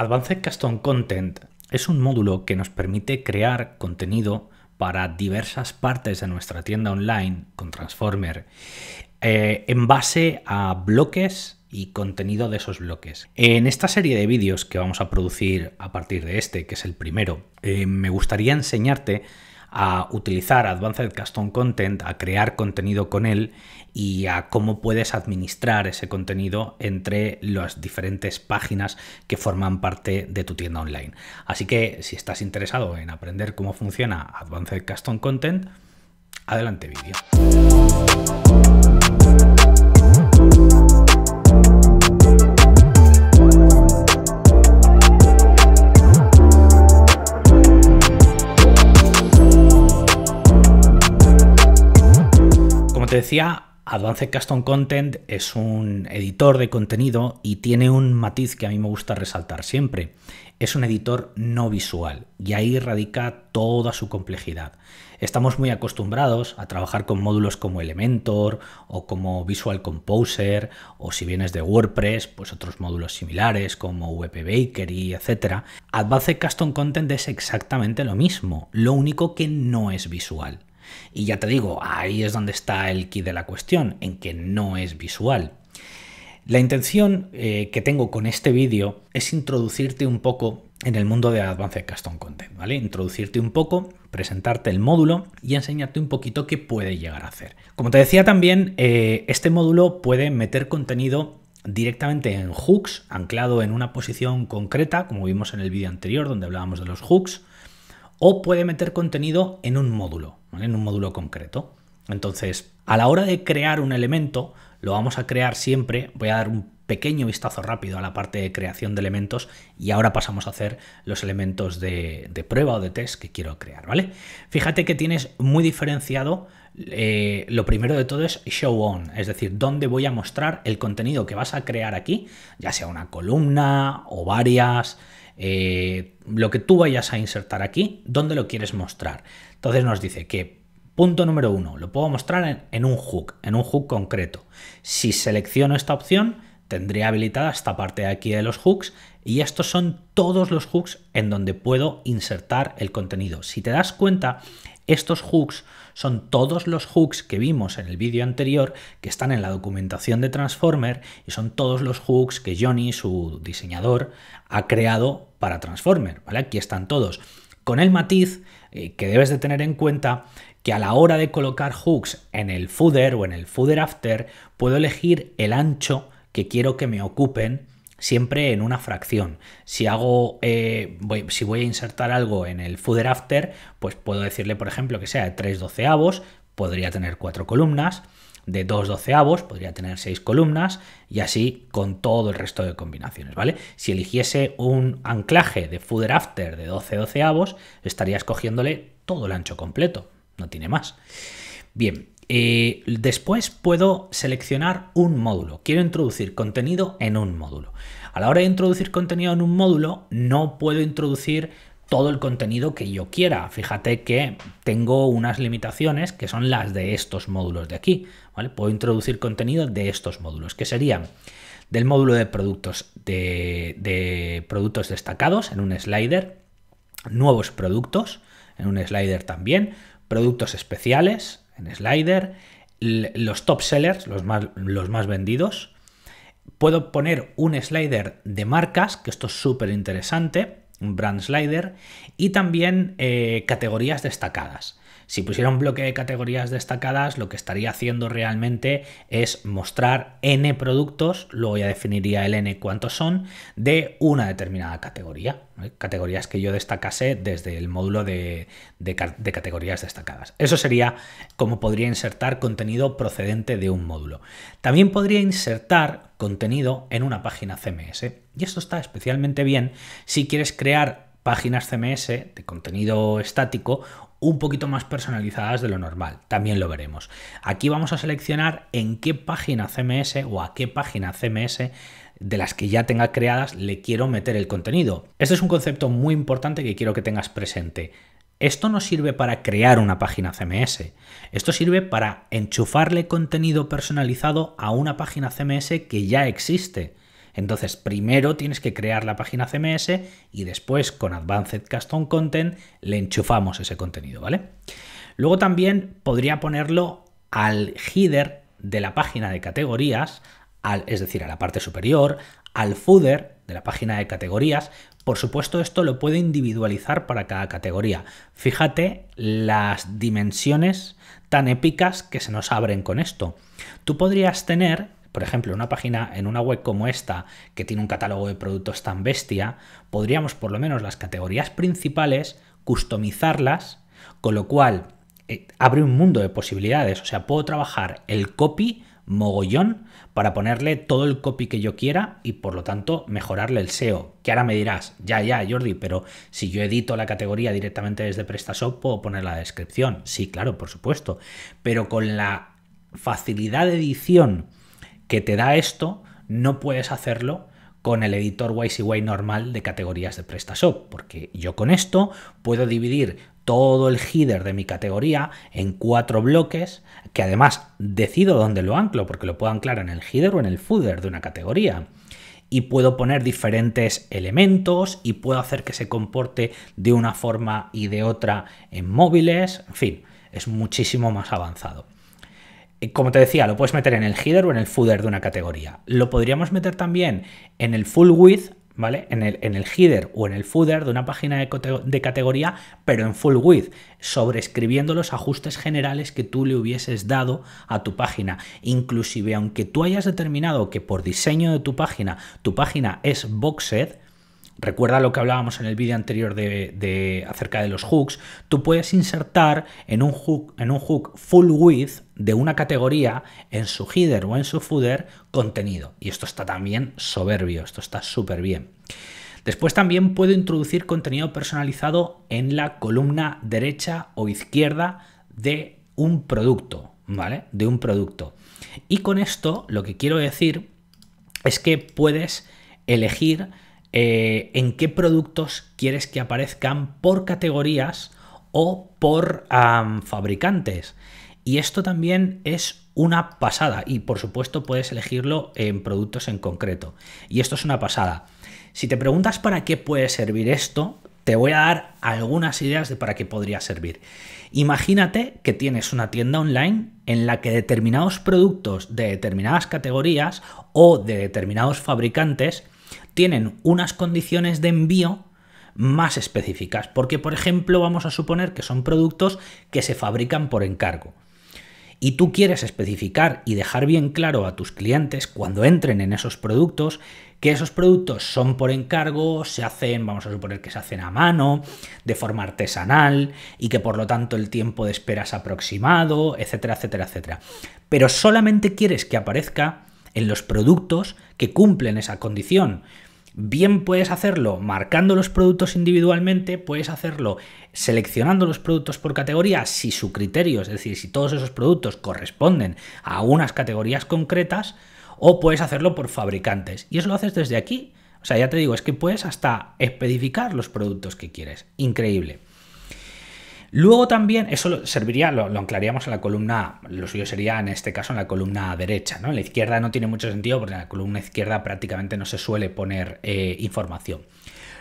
Advanced Custom Content es un módulo que nos permite crear contenido para diversas partes de nuestra tienda online con Transformer eh, en base a bloques y contenido de esos bloques. En esta serie de vídeos que vamos a producir a partir de este, que es el primero, eh, me gustaría enseñarte a utilizar Advanced Custom Content, a crear contenido con él y a cómo puedes administrar ese contenido entre las diferentes páginas que forman parte de tu tienda online. Así que si estás interesado en aprender cómo funciona Advanced Custom Content, adelante vídeo. decía, Advanced Custom Content es un editor de contenido y tiene un matiz que a mí me gusta resaltar siempre. Es un editor no visual y ahí radica toda su complejidad. Estamos muy acostumbrados a trabajar con módulos como Elementor o como Visual Composer o si vienes de WordPress, pues otros módulos similares como WP Bakery, etc. Advanced Custom Content es exactamente lo mismo, lo único que no es visual. Y ya te digo, ahí es donde está el key de la cuestión, en que no es visual. La intención eh, que tengo con este vídeo es introducirte un poco en el mundo de Advanced Custom Content, ¿vale? Introducirte un poco, presentarte el módulo y enseñarte un poquito qué puede llegar a hacer. Como te decía también, eh, este módulo puede meter contenido directamente en hooks, anclado en una posición concreta, como vimos en el vídeo anterior donde hablábamos de los hooks, o puede meter contenido en un módulo en un módulo concreto. Entonces, a la hora de crear un elemento, lo vamos a crear siempre, voy a dar un pequeño vistazo rápido a la parte de creación de elementos y ahora pasamos a hacer los elementos de, prueba o de test que quiero crear, ¿vale? Fíjate que tienes muy diferenciado, eh, lo primero de todo es show on, es decir, dónde voy a mostrar el contenido que vas a crear aquí, ya sea una columna o varias, eh, lo que tú vayas a insertar aquí, dónde lo quieres mostrar. Entonces nos dice que punto número uno, lo puedo mostrar en, un hook, en un hook concreto. Si selecciono esta opción, tendré habilitada esta parte de aquí de los hooks y estos son todos los hooks en donde puedo insertar el contenido. Si te das cuenta, estos hooks son todos los hooks que vimos en el vídeo anterior que están en la documentación de Transformer y son todos los hooks que Johnny, su diseñador, ha creado para Transformer. ¿vale? Aquí están todos. Con el matiz eh, que debes de tener en cuenta que a la hora de colocar hooks en el footer o en el footer after, puedo elegir el ancho que quiero que me ocupen siempre en una fracción. Si hago, eh, voy, si voy a insertar algo en el footer after, pues puedo decirle, por ejemplo, que sea de 3 doceavos, podría tener cuatro columnas de 2 doceavos, podría tener seis columnas y así con todo el resto de combinaciones, ¿vale? Si eligiese un anclaje de footer after de 12 doceavos, estaría escogiéndole todo el ancho completo, no tiene más. Bien, eh, después puedo seleccionar un módulo. Quiero introducir contenido en un módulo. A la hora de introducir contenido en un módulo, no puedo introducir todo el contenido que yo quiera. Fíjate que tengo unas limitaciones que son las de estos módulos de aquí. Puedo introducir contenido de estos módulos, que serían del módulo de productos de, productos destacados en un slider, nuevos productos en un slider también, productos especiales en slider, los top sellers, los más, los más vendidos. Puedo poner un slider de marcas, que esto es súper interesante un brand slider, y también eh, categorías destacadas. Si pusiera un bloque de categorías destacadas, lo que estaría haciendo realmente es mostrar n productos, luego ya definiría el n cuántos son, de una determinada categoría. Categorías que yo destacase desde el módulo de, de categorías destacadas. Eso sería como podría insertar contenido procedente de un módulo. También podría insertar contenido en una página CMS. Y esto está especialmente bien si quieres crear páginas CMS de contenido estático un poquito más personalizadas de lo normal. También lo veremos. Aquí vamos a seleccionar en qué página CMS o a qué página CMS de las que ya tenga creadas le quiero meter el contenido. Este es un concepto muy importante que quiero que tengas presente. Esto no sirve para crear una página CMS. Esto sirve para enchufarle contenido personalizado a una página CMS que ya existe. Entonces, primero tienes que crear la página CMS y después con Advanced Custom Content le enchufamos ese contenido, ¿vale? Luego también podría ponerlo al header de la página de categorías, al, es decir, a la parte superior, al footer de la página de categorías. Por supuesto, esto lo puede individualizar para cada categoría. Fíjate las dimensiones tan épicas que se nos abren con esto. Tú podrías tener por ejemplo, una página en una web como esta, que tiene un catálogo de productos tan bestia, podríamos por lo menos las categorías principales customizarlas, con lo cual eh, abre un mundo de posibilidades. O sea, puedo trabajar el copy mogollón para ponerle todo el copy que yo quiera y por lo tanto mejorarle el SEO. Que ahora me dirás, ya, ya, Jordi, pero si yo edito la categoría directamente desde PrestaShop, puedo poner la descripción. Sí, claro, por supuesto. Pero con la facilidad de edición que te da esto, no puedes hacerlo con el editor YCY normal de categorías de PrestaShop, porque yo con esto puedo dividir todo el header de mi categoría en cuatro bloques, que además decido dónde lo anclo, porque lo puedo anclar en el header o en el footer de una categoría. Y puedo poner diferentes elementos y puedo hacer que se comporte de una forma y de otra en móviles, en fin, es muchísimo más avanzado. Eh, como te decía, lo puedes meter en el header o en el footer de una categoría. Lo podríamos meter también en el full width, ¿vale? En el, en el header o en el footer de una página de, categoría, pero en full width, sobreescribiendo los ajustes generales que tú le hubieses dado a tu página. Inclusive, aunque tú hayas determinado que por diseño de tu página, tu página es boxed, Recuerda lo que hablábamos en el vídeo anterior de, acerca de los hooks. Tú puedes insertar en un hook, en un hook full width, de una categoría en su header o en su footer contenido. Y esto está también soberbio, esto está súper bien. Después también puedo introducir contenido personalizado en la columna derecha o izquierda de un producto, ¿vale? De un producto. Y con esto lo que quiero decir es que puedes elegir eh, en qué productos quieres que aparezcan por categorías o por fabricantes. Y esto también es una pasada. Y por supuesto puedes elegirlo en productos en concreto. Y esto es una pasada. Si te preguntas para qué puede servir esto, te voy a dar algunas ideas de para qué podría servir. Imagínate que tienes una tienda online en la que determinados productos de determinadas categorías o de determinados fabricantes tienen unas condiciones de envío más específicas, porque por ejemplo vamos a suponer que son productos que se fabrican por encargo y tú quieres especificar y dejar bien claro a tus clientes cuando entren en esos productos que esos productos son por encargo, se hacen, vamos a suponer que se hacen a mano, de forma artesanal y que por lo tanto el tiempo de espera es aproximado, etcétera, etcétera, etcétera. Pero solamente quieres que aparezca en los productos que cumplen esa condición. Bien puedes hacerlo marcando los productos individualmente, puedes hacerlo seleccionando los productos por categoría, si su criterio, es decir, si todos esos productos corresponden a unas categorías concretas, o puedes hacerlo por fabricantes. Y eso lo haces desde aquí. O sea, ya te digo, es que puedes hasta especificar los productos que quieres. Increíble. Luego también, eso serviría, lo, anclaríamos en la columna, lo suyo sería en este caso en la columna derecha, ¿no? En la izquierda no tiene mucho sentido porque en la columna izquierda prácticamente no se suele poner eh, información.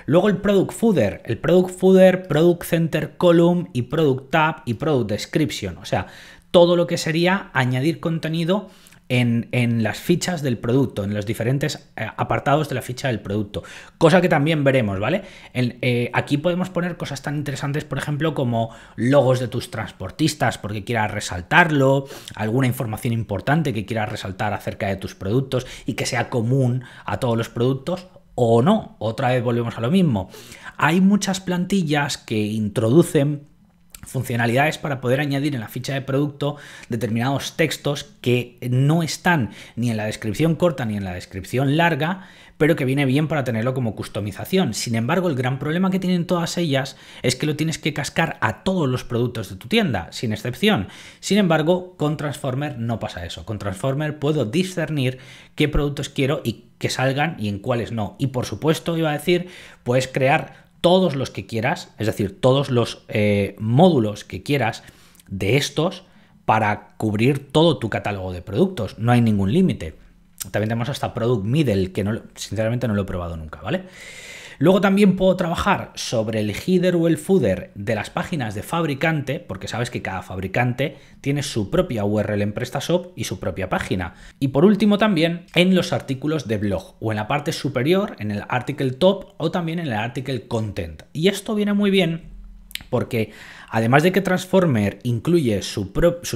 Luego el Product Footer, el Product Footer, Product Center Column y Product Tab y Product Description. O sea, todo lo que sería añadir contenido en, las fichas del producto, en los diferentes eh, apartados de la ficha del producto. Cosa que también veremos, ¿vale? Eh, aquí podemos poner cosas tan interesantes, por ejemplo, como logos de tus transportistas porque quieras resaltarlo, alguna información importante que quieras resaltar acerca de tus productos y que sea común a todos los productos o no. Otra vez volvemos a lo mismo. Hay muchas plantillas que introducen funcionalidades para poder añadir en la ficha de producto determinados textos que no están ni en la descripción corta ni en la descripción larga, pero que viene bien para tenerlo como customización. Sin embargo, el gran problema que tienen todas ellas es que lo tienes que cascar a todos los productos de tu tienda, sin excepción. Sin embargo, con Transformer no pasa eso. Con Transformer puedo discernir qué productos quiero y que salgan y en cuáles no. Y por supuesto, iba a decir, puedes crear todos los que quieras, es decir, todos los eh, módulos que quieras de estos para cubrir todo tu catálogo de productos. No hay ningún límite. También tenemos hasta Product Middle, que no, sinceramente no lo he probado nunca, ¿vale? Luego también puedo trabajar sobre el header o el footer de las páginas de fabricante, porque sabes que cada fabricante tiene su propia URL en PrestaShop y su propia página. Y por último también en los artículos de blog o en la parte superior, en el article top o también en el article content. Y esto viene muy bien porque además de que Transformer incluye sus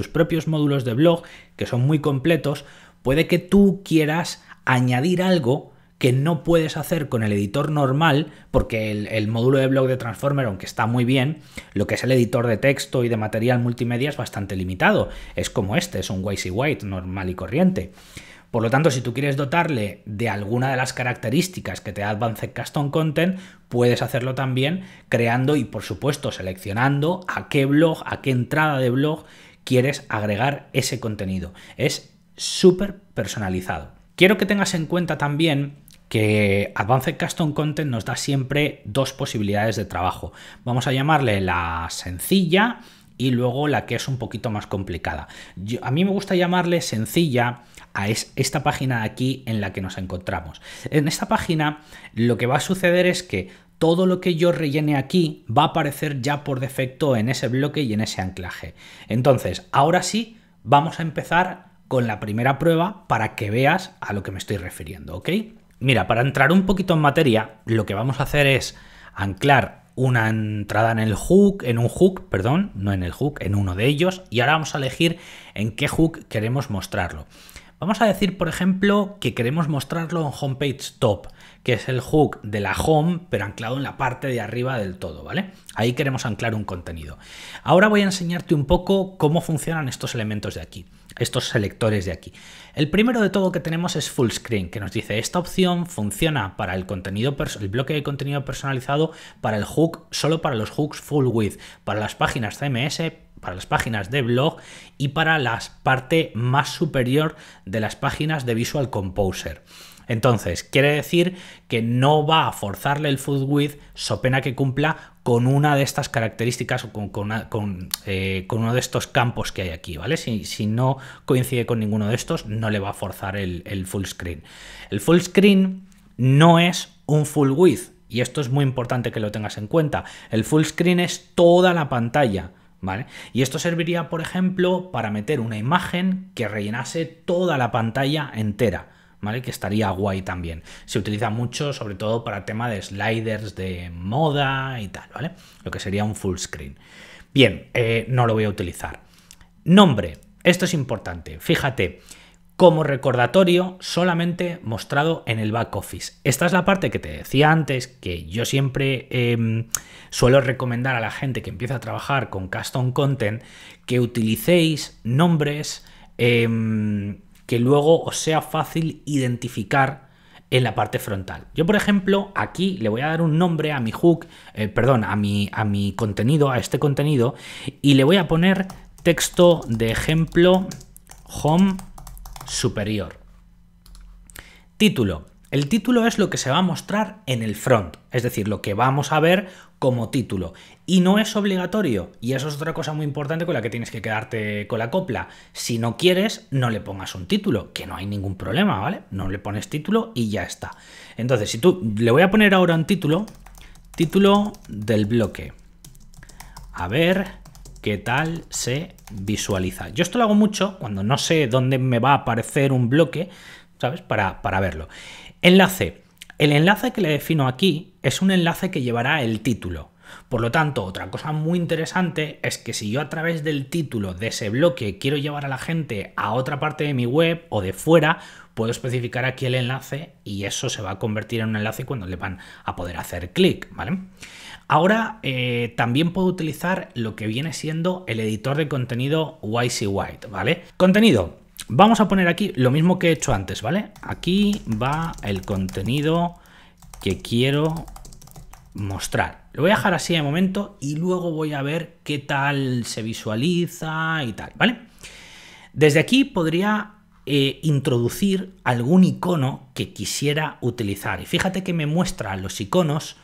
propios módulos de blog, que son muy completos, puede que tú quieras añadir algo que no puedes hacer con el editor normal, porque el, módulo de blog de Transformer, aunque está muy bien, lo que es el editor de texto y de material multimedia es bastante limitado. Es como este, es un YC White normal y corriente. Por lo tanto, si tú quieres dotarle de alguna de las características que te da Advanced Custom Content, puedes hacerlo también creando y, por supuesto, seleccionando a qué blog, a qué entrada de blog quieres agregar ese contenido. Es súper personalizado. Quiero que tengas en cuenta también que Advanced Custom Content nos da siempre dos posibilidades de trabajo. Vamos a llamarle la sencilla y luego la que es un poquito más complicada. a mí me gusta llamarle sencilla a esta página de aquí en la que nos encontramos. En esta página lo que va a suceder es que todo lo que yo rellene aquí va a aparecer ya por defecto en ese bloque y en ese anclaje. Entonces, ahora sí, vamos a empezar con la primera prueba para que veas a lo que me estoy refiriendo, ¿ok? Mira, para entrar un poquito en materia, lo que vamos a hacer es anclar una entrada en el hook, en un hook, perdón, no en el hook, en uno de ellos, y ahora vamos a elegir en qué hook queremos mostrarlo. Vamos a decir, por ejemplo, que queremos mostrarlo en homepage top que es el hook de la home, pero anclado en la parte de arriba del todo, ¿vale? Ahí queremos anclar un contenido. Ahora voy a enseñarte un poco cómo funcionan estos elementos de aquí, estos selectores de aquí. El primero de todo que tenemos es full screen, que nos dice esta opción funciona para el contenido el bloque de contenido personalizado para el hook, solo para los hooks full width, para las páginas CMS, para las páginas de blog y para la parte más superior de las páginas de Visual Composer. Entonces, quiere decir que no va a forzarle el full width, so pena que cumpla con una de estas características o con, eh, uno de estos campos que hay aquí, ¿vale? Si, no coincide con ninguno de estos, no le va a forzar el, el full screen. El full screen no es un full width, y esto es muy importante que lo tengas en cuenta. El full screen es toda la pantalla. ¿Vale? Y esto serviría, por ejemplo, para meter una imagen que rellenase toda la pantalla entera. ¿vale? Que estaría guay también. Se utiliza mucho, sobre todo para tema de sliders de moda y tal, ¿vale? Lo que sería un full screen. Bien, eh, no lo voy a utilizar. Nombre, esto es importante. Fíjate, como recordatorio solamente mostrado en el back office. Esta es la parte que te decía antes, que yo siempre em, suelo recomendar a la gente que empieza a trabajar con custom content que utilicéis nombres em, que luego os sea fácil identificar en la parte frontal. Yo, por ejemplo, aquí le voy a dar un nombre a mi hook, eh, perdón, a mi, a mi contenido, a este contenido, y le voy a poner texto de ejemplo home superior. Título, el título es lo que se va a mostrar en el front, es decir, lo que vamos a ver como título. Y no es obligatorio, y eso es otra cosa muy importante con la que tienes que quedarte con la copla. Si no quieres, no le pongas un título, que no hay ningún problema, ¿vale? No le pones título y ya está. Entonces, si tú le voy a poner ahora un título, título del bloque. A ver qué tal se visualiza. Yo esto lo hago mucho cuando no sé dónde me va a aparecer un bloque, ¿sabes? Para, para verlo. Enlace. El enlace que le defino aquí es un enlace que llevará el título. Por lo tanto, otra cosa muy interesante es que si yo a través del título de ese bloque quiero llevar a la gente a otra parte de mi web o de fuera, puedo especificar aquí el enlace y eso se va a convertir en un enlace cuando le van a poder hacer clic, ¿vale? Ahora eh, también puedo utilizar lo que viene siendo el editor de contenido YC White, ¿vale? Contenido. Vamos a poner aquí lo mismo que he hecho antes, ¿vale? Aquí va el contenido que quiero mostrar. Lo voy a dejar así de momento y luego voy a ver qué tal se visualiza y tal, ¿vale? Desde aquí podría eh, introducir algún icono que quisiera utilizar. Y fíjate que me muestra los iconos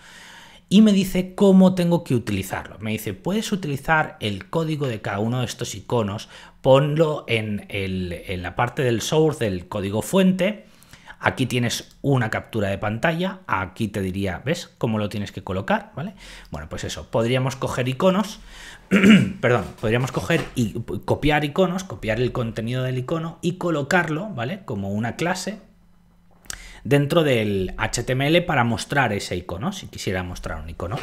y me dice cómo tengo que utilizarlo. Me dice, puedes utilizar el código de cada uno de estos iconos, ponlo en, la parte del source del código fuente. Aquí tienes una captura de pantalla, aquí te diría, ¿ves cómo lo tienes que colocar? ¿Vale? Bueno, pues eso, podríamos coger iconos, perdón, podríamos coger y copiar iconos, copiar el contenido del icono y colocarlo, ¿vale? Como una clase dentro del HTML para mostrar ese icono, si quisiera mostrar un icono.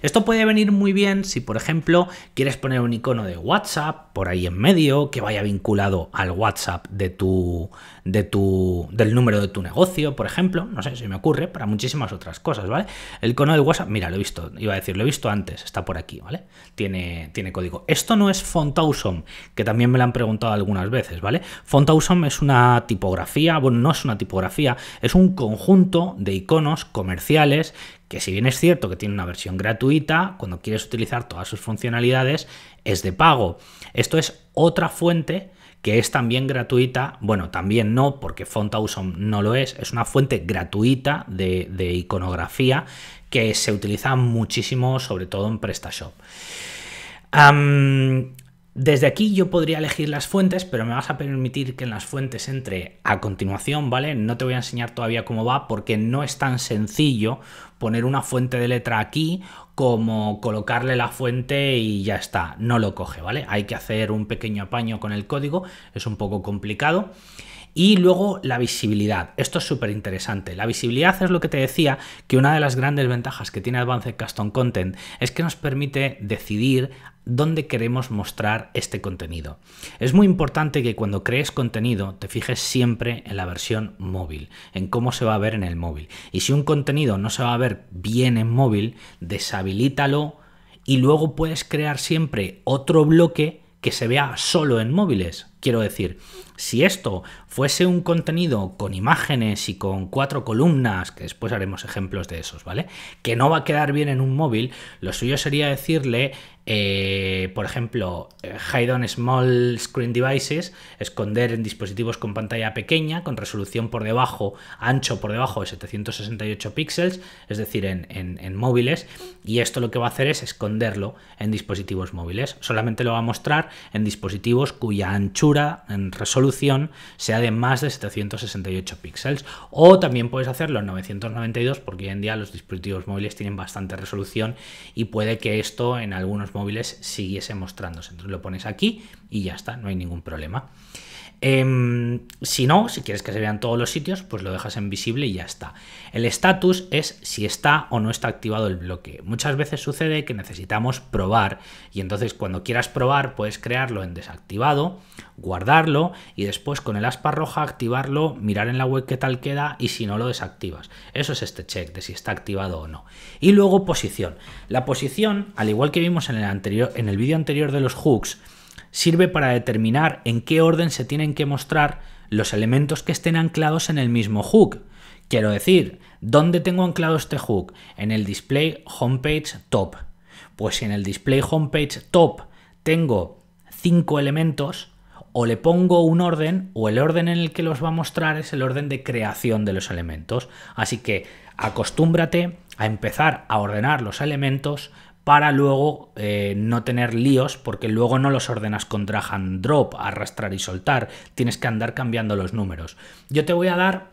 Esto puede venir muy bien si, por ejemplo, quieres poner un icono de WhatsApp por ahí en medio, que vaya vinculado al WhatsApp de tu de tu, del número de tu negocio, por ejemplo, no sé, se me ocurre, para muchísimas otras cosas, ¿vale? El icono del WhatsApp, mira, lo he visto, iba a decir, lo he visto antes, está por aquí, ¿vale? Tiene, tiene código. Esto no es Font Awesome, que también me lo han preguntado algunas veces, ¿vale? Font Awesome es una tipografía, bueno, no es una tipografía, es un conjunto de iconos comerciales que si bien es cierto que tiene una versión gratuita, cuando quieres utilizar todas sus funcionalidades es de pago. Esto es otra fuente que es también gratuita, bueno, también no, porque Font Awesome no lo es, es una fuente gratuita de, iconografía que se utiliza muchísimo, sobre todo en PrestaShop. desde aquí yo podría elegir las fuentes, pero me vas a permitir que en las fuentes entre a continuación, ¿vale? No te voy a enseñar todavía cómo va porque no es tan sencillo poner una fuente de letra aquí como colocarle la fuente y ya está, no lo coge, ¿vale? Hay que hacer un pequeño apaño con el código, es un poco complicado. Y luego la visibilidad. Esto es súper interesante. La visibilidad es lo que te decía que una de las grandes ventajas que tiene Advanced Custom Content es que nos permite decidir dónde queremos mostrar este contenido. Es muy importante que cuando crees contenido te fijes siempre en la versión móvil, en cómo se va a ver en el móvil. Y si un contenido no se va a ver bien en móvil, deshabilítalo y luego puedes crear siempre otro bloque que se vea solo en móviles. Quiero decir, si esto fuese un contenido con imágenes y con cuatro columnas, que después haremos ejemplos de esos, ¿vale? Que no va a quedar bien en un móvil, lo suyo sería decirle, eh, por ejemplo, eh, hide on small screen devices, esconder en dispositivos con pantalla pequeña, con resolución por debajo, ancho por debajo de 768 píxeles, es decir, en móviles, y esto lo que va a hacer es esconderlo en dispositivos móviles. Solamente lo va a mostrar en dispositivos cuya anchura, en resolución, resolución sea de más de 768 píxeles. O también puedes hacerlo en 992 porque hoy en día los dispositivos móviles tienen bastante resolución y puede que esto en algunos móviles siguiese mostrándose. Entonces lo pones aquí y ya está, no hay ningún problema. Em, si no, si quieres que se vean todos los sitios, pues lo dejas en visible y ya está. El status es si está o no está activado el bloque. Muchas veces sucede que necesitamos probar y entonces cuando quieras probar puedes crearlo en desactivado, guardarlo y después con el aspa roja activarlo, mirar en la web qué tal queda y si no lo desactivas. Eso es este check de si está activado o no. Y luego posición. La posición, al igual que vimos en el, anterior, en el vídeo anterior de los hooks, sirve para determinar en qué orden se tienen que mostrar los elementos que estén anclados en el mismo hook. Quiero decir, ¿dónde tengo anclado este hook? En el display homepage top. Pues en el display homepage top tengo cinco elementos, o le pongo un orden, o el orden en el que los va a mostrar es el orden de creación de los elementos. Así que acostúmbrate a empezar a ordenar los elementos para luego eh, no tener líos porque luego no los ordenas con drag and drop, arrastrar y soltar, tienes que andar cambiando los números. Yo te voy a dar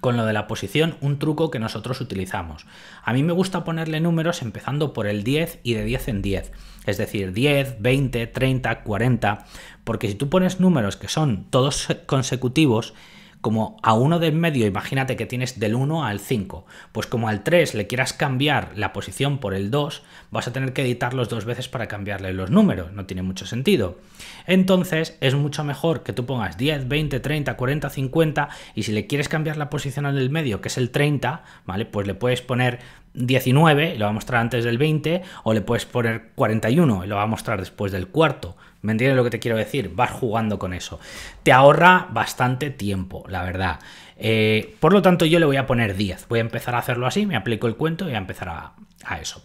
con lo de la posición un truco que nosotros utilizamos. A mí me gusta ponerle números empezando por el 10 y de 10 en 10, es decir, 10, 20, 30, 40, porque si tú pones números que son todos consecutivos, como a uno en medio, imagínate que tienes del 1 al 5, pues como al 3 le quieras cambiar la posición por el 2, vas a tener que editarlos dos veces para cambiarle los números, no tiene mucho sentido. Entonces es mucho mejor que tú pongas 10, 20, 30, 40, 50 y si le quieres cambiar la posición al del medio, que es el 30, ¿vale? Pues le puedes poner 19 y lo va a mostrar antes del 20, o le puedes poner 41 y lo va a mostrar después del cuarto. ¿Me entiendes lo que te quiero decir? Vas jugando con eso. Te ahorra bastante tiempo, la verdad. Eh, por lo tanto, yo le voy a poner 10. Voy a empezar a hacerlo así, me aplico el cuento y voy a empezar a, eso.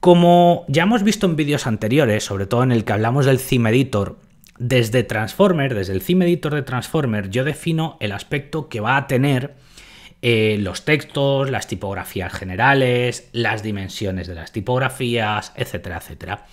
Como ya hemos visto en vídeos anteriores, sobre todo en el que hablamos del CIM Editor, desde Transformer, desde el CIM Editor de Transformer, yo defino el aspecto que va a tener eh, los textos, las tipografías generales, las dimensiones de las tipografías, etcétera, etcétera.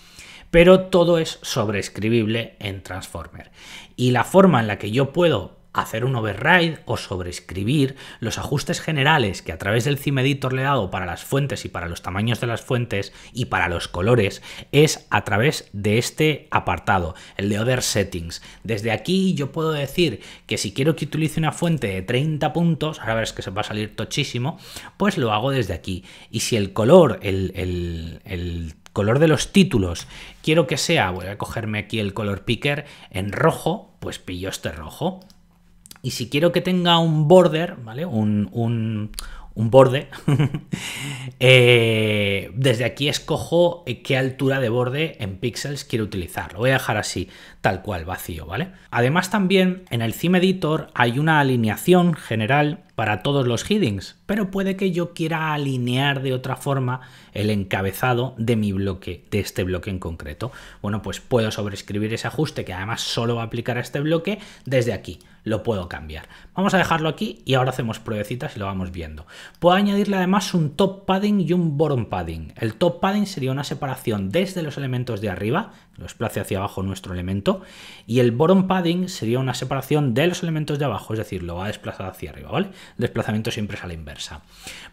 Pero todo es sobreescribible en Transformer. Y la forma en la que yo puedo hacer un override o sobreescribir los ajustes generales que a través del cimeditor Editor le he dado para las fuentes y para los tamaños de las fuentes y para los colores es a través de este apartado, el de Other Settings. Desde aquí yo puedo decir que si quiero que utilice una fuente de 30 puntos, ahora verás que se va a salir tochísimo, pues lo hago desde aquí. Y si el color, el, el color de los títulos quiero que sea, voy a cogerme aquí el color picker en rojo, pues pillo este rojo. Y si quiero que tenga un border, ¿vale? Un, borde, eh, desde aquí escojo qué altura de borde en píxeles quiero utilizar. Lo voy a dejar así tal cual vacío, ¿vale? Además también en el theme editor hay una alineación general para todos los headings, pero puede que yo quiera alinear de otra forma el encabezado de mi bloque, de este bloque en concreto. Bueno, pues puedo sobreescribir ese ajuste que además solo va a aplicar a este bloque desde aquí. Lo puedo cambiar. Vamos a dejarlo aquí y ahora hacemos pruebecitas y lo vamos viendo. Puedo añadirle además un top padding y un bottom padding. El top padding sería una separación desde los elementos de arriba, lo desplace hacia abajo nuestro elemento, y el bottom padding sería una separación de los elementos de abajo, es decir, lo va a desplazar hacia arriba, El desplazamiento siempre es a la inversa.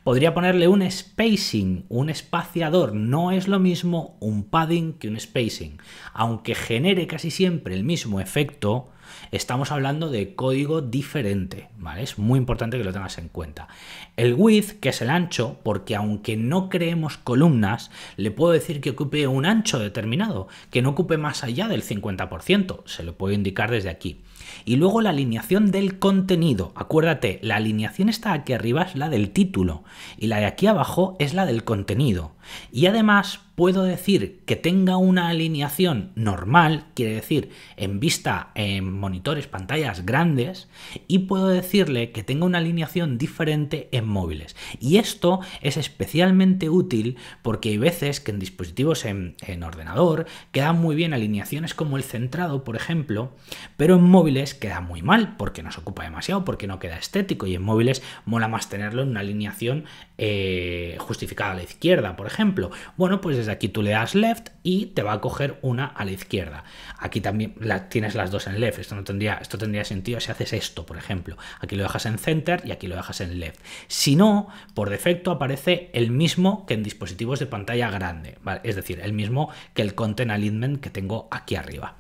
Podría ponerle un spacing, un espaciador, no es lo mismo un padding que un spacing, aunque genere casi siempre el mismo efecto, Estamos hablando de código diferente, ¿vale? Es muy importante que lo tengas en cuenta. El width, que es el ancho, porque aunque no creemos columnas, le puedo decir que ocupe un ancho determinado, que no ocupe más allá del 50%, se lo puedo indicar desde aquí. Y luego la alineación del contenido. Acuérdate, la alineación está aquí arriba es la del título y la de aquí abajo es la del contenido. Y además puedo decir que tenga una alineación normal, quiere decir en vista en monitores, pantallas grandes, y puedo decirle que tenga una alineación diferente en móviles. Y esto es especialmente útil porque hay veces que en dispositivos en, ordenador quedan muy bien alineaciones como el centrado, por ejemplo, pero en móviles queda muy mal porque nos ocupa demasiado, porque no queda estético y en móviles mola más tenerlo en una alineación eh, justificada a la izquierda, por ejemplo ejemplo. Bueno, pues desde aquí tú le das left y te va a coger una a la izquierda. Aquí también la, tienes las dos en left. Esto no tendría, esto tendría sentido si haces esto, por ejemplo. Aquí lo dejas en center y aquí lo dejas en left. Si no, por defecto aparece el mismo que en dispositivos de pantalla grande. Es decir, el mismo que el content alignment que tengo aquí arriba.